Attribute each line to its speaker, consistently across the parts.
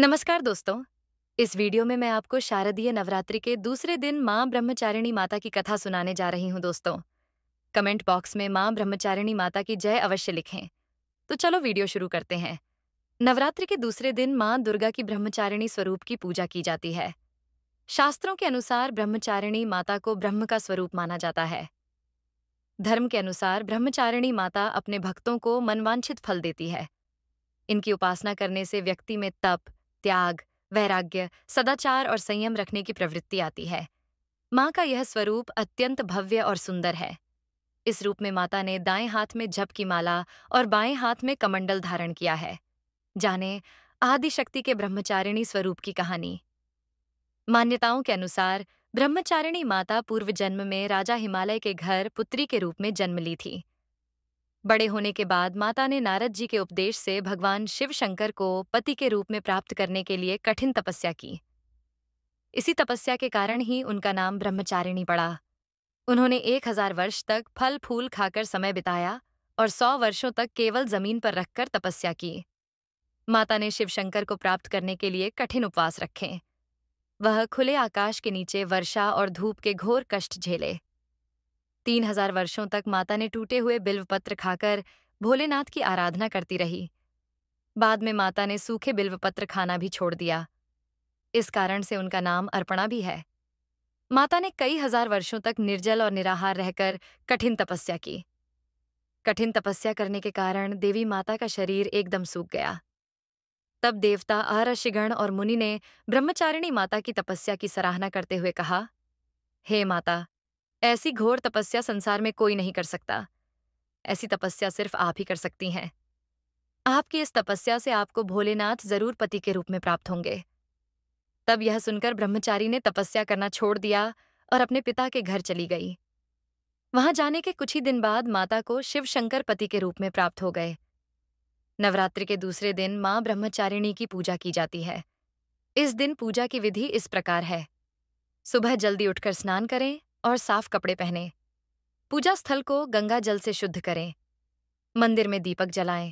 Speaker 1: नमस्कार दोस्तों इस वीडियो में मैं आपको शारदीय नवरात्रि के दूसरे दिन मां ब्रह्मचारिणी माता की कथा सुनाने जा रही हूं दोस्तों कमेंट बॉक्स में मां ब्रह्मचारिणी माता की जय अवश्य लिखें तो चलो वीडियो शुरू करते हैं नवरात्रि के दूसरे दिन मां दुर्गा की ब्रह्मचारिणी स्वरूप की पूजा की जाती है शास्त्रों के अनुसार ब्रह्मचारिणी माता को ब्रह्म का स्वरूप माना जाता है धर्म के अनुसार ब्रह्मचारिणी माता अपने भक्तों को मनवांछित फल देती है इनकी उपासना करने से व्यक्ति में तप त्याग वैराग्य सदाचार और संयम रखने की प्रवृत्ति आती है माँ का यह स्वरूप अत्यंत भव्य और सुंदर है इस रूप में माता ने दाएं हाथ में झप की माला और बाएं हाथ में कमंडल धारण किया है जाने आदिशक्ति के ब्रह्मचारिणी स्वरूप की कहानी मान्यताओं के अनुसार ब्रह्मचारिणी माता पूर्व जन्म में राजा हिमालय के घर पुत्री के रूप में जन्म ली थी बड़े होने के बाद माता ने नारद जी के उपदेश से भगवान शिव शंकर को पति के रूप में प्राप्त करने के लिए कठिन तपस्या की इसी तपस्या के कारण ही उनका नाम ब्रह्मचारिणी पड़ा उन्होंने एक हजार वर्ष तक फल फूल खाकर समय बिताया और सौ वर्षों तक केवल जमीन पर रखकर तपस्या की माता ने शिवशंकर को प्राप्त करने के लिए कठिन उपवास रखे वह खुले आकाश के नीचे वर्षा और धूप के घोर कष्ट झेले तीन हजार वर्षों तक माता ने टूटे हुए बिल्वपत्र खाकर भोलेनाथ की आराधना करती रही बाद में माता ने सूखे बिल्वपत्र खाना भी छोड़ दिया इस कारण से उनका नाम अर्पणा भी है माता ने कई हजार वर्षों तक निर्जल और निराहार रहकर कठिन तपस्या की कठिन तपस्या करने के कारण देवी माता का शरीर एकदम सूख गया तब देवता आरशिगण और मुनि ने ब्रह्मचारिणी माता की तपस्या की सराहना करते हुए कहा हे माता ऐसी घोर तपस्या संसार में कोई नहीं कर सकता ऐसी तपस्या सिर्फ आप ही कर सकती हैं आपकी इस तपस्या से आपको भोलेनाथ जरूर पति के रूप में प्राप्त होंगे तब यह सुनकर ब्रह्मचारी ने तपस्या करना छोड़ दिया और अपने पिता के घर चली गई वहां जाने के कुछ ही दिन बाद माता को शिव शंकर पति के रूप में प्राप्त हो गए नवरात्रि के दूसरे दिन माँ ब्रह्मचारिणी की पूजा की जाती है इस दिन पूजा की विधि इस प्रकार है सुबह जल्दी उठकर स्नान करें और साफ कपड़े पहने पूजा स्थल को गंगा जल से शुद्ध करें मंदिर में दीपक जलाएं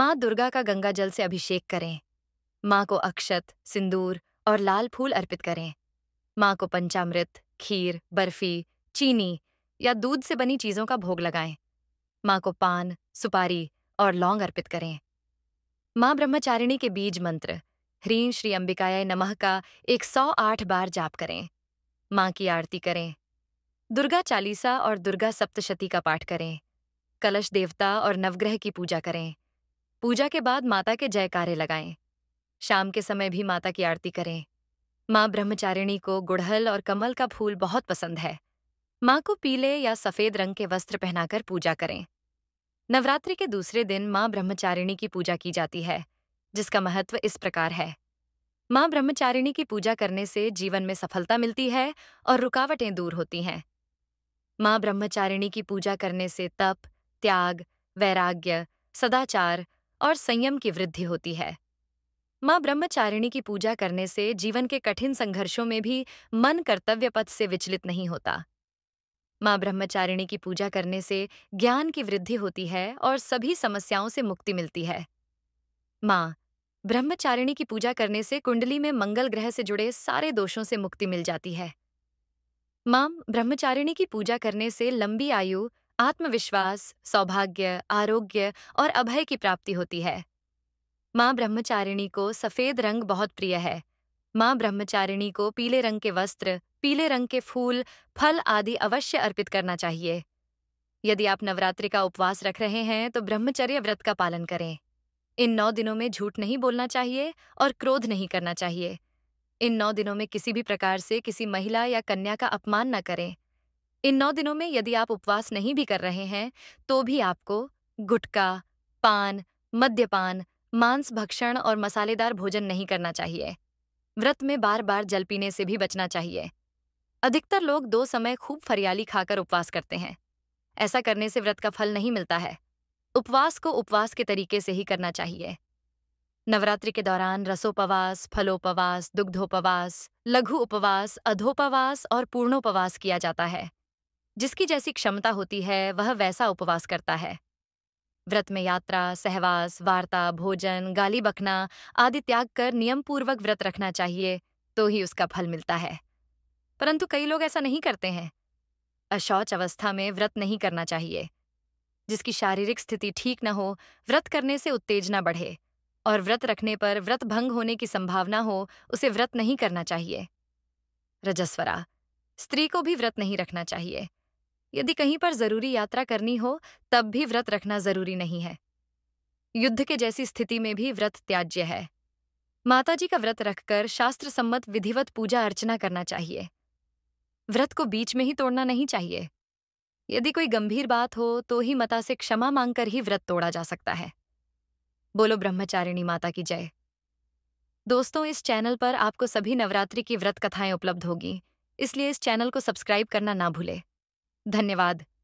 Speaker 1: माँ दुर्गा का गंगा जल से अभिषेक करें माँ को अक्षत सिंदूर और लाल फूल अर्पित करें माँ को पंचामृत खीर बर्फी चीनी या दूध से बनी चीज़ों का भोग लगाएं माँ को पान सुपारी और लौंग अर्पित करें माँ ब्रह्मचारिणी के बीज मंत्र ह्रीन श्री अंबिकाय नमः का 108 बार जाप करें माँ की आरती करें दुर्गा चालीसा और दुर्गा सप्तशती का पाठ करें कलश देवता और नवग्रह की पूजा करें पूजा के बाद माता के जयकारे लगाएं शाम के समय भी माता की आरती करें माँ ब्रह्मचारिणी को गुड़हल और कमल का फूल बहुत पसंद है माँ को पीले या सफ़ेद रंग के वस्त्र पहनाकर पूजा करें नवरात्रि के दूसरे दिन माँ ब्रह्मचारिणी की पूजा की जाती है जिसका महत्व इस प्रकार है माँ ब्रह्मचारिणी की पूजा करने से जीवन में सफलता मिलती है और रुकावटें दूर होती हैं माँ ब्रह्मचारिणी की पूजा करने से तप त्याग वैराग्य सदाचार और संयम की वृद्धि होती है माँ ब्रह्मचारिणी की पूजा करने से जीवन के कठिन संघर्षों में भी मन कर्तव्य पथ से विचलित नहीं होता माँ ब्रह्मचारिणी की पूजा करने से ज्ञान की वृद्धि होती है और सभी समस्याओं से मुक्ति मिलती है माँ ब्रह्मचारिणी की पूजा करने से कुंडली में मंगल ग्रह से जुड़े सारे दोषों से मुक्ति मिल जाती है माम ब्रह्मचारिणी की पूजा करने से लंबी आयु आत्मविश्वास सौभाग्य आरोग्य और अभय की प्राप्ति होती है माँ ब्रह्मचारिणी को सफेद रंग बहुत प्रिय है माँ ब्रह्मचारिणी को पीले रंग के वस्त्र पीले रंग के फूल फल आदि अवश्य अर्पित करना चाहिए यदि आप नवरात्रि का उपवास रख रहे हैं तो ब्रह्मचर्य व्रत का पालन करें इन नौ दिनों में झूठ नहीं बोलना चाहिए और क्रोध नहीं करना चाहिए इन नौ दिनों में किसी भी प्रकार से किसी महिला या कन्या का अपमान न करें इन नौ दिनों में यदि आप उपवास नहीं भी कर रहे हैं तो भी आपको गुटखा पान मद्यपान मांस भक्षण और मसालेदार भोजन नहीं करना चाहिए व्रत में बार बार जल पीने से भी बचना चाहिए अधिकतर लोग दो समय खूब फरियाली खाकर उपवास करते हैं ऐसा करने से व्रत का फल नहीं मिलता है उपवास को उपवास के तरीके से ही करना चाहिए नवरात्रि के दौरान रसोपवास फलोपवास दुग्धोपवास लघु उपवास अधोपवास और पूर्णोपवास किया जाता है जिसकी जैसी क्षमता होती है वह वैसा उपवास करता है व्रत में यात्रा सहवास वार्ता भोजन गाली बखना आदि त्याग कर नियमपूर्वक व्रत रखना चाहिए तो ही उसका फल मिलता है परंतु कई लोग ऐसा नहीं करते हैं अशौच अवस्था में व्रत नहीं करना चाहिए जिसकी शारीरिक स्थिति ठीक न हो व्रत करने से उत्तेजना बढ़े और व्रत रखने पर व्रत भंग होने की संभावना हो उसे व्रत नहीं करना चाहिए रजस्वरा स्त्री को भी व्रत नहीं रखना चाहिए यदि कहीं पर जरूरी यात्रा करनी हो तब भी व्रत रखना जरूरी नहीं है युद्ध के जैसी स्थिति में भी व्रत त्याज्य है माताजी का व्रत रखकर शास्त्र सम्मत विधिवत पूजा अर्चना करना चाहिए व्रत को बीच में ही तोड़ना नहीं चाहिए यदि कोई गंभीर बात हो तो ही मता से क्षमा मांगकर ही व्रत तोड़ा जा सकता है बोलो ब्रह्मचारिणी माता की जय दोस्तों इस चैनल पर आपको सभी नवरात्रि की व्रत कथाएं उपलब्ध होगी इसलिए इस चैनल को सब्सक्राइब करना ना भूले धन्यवाद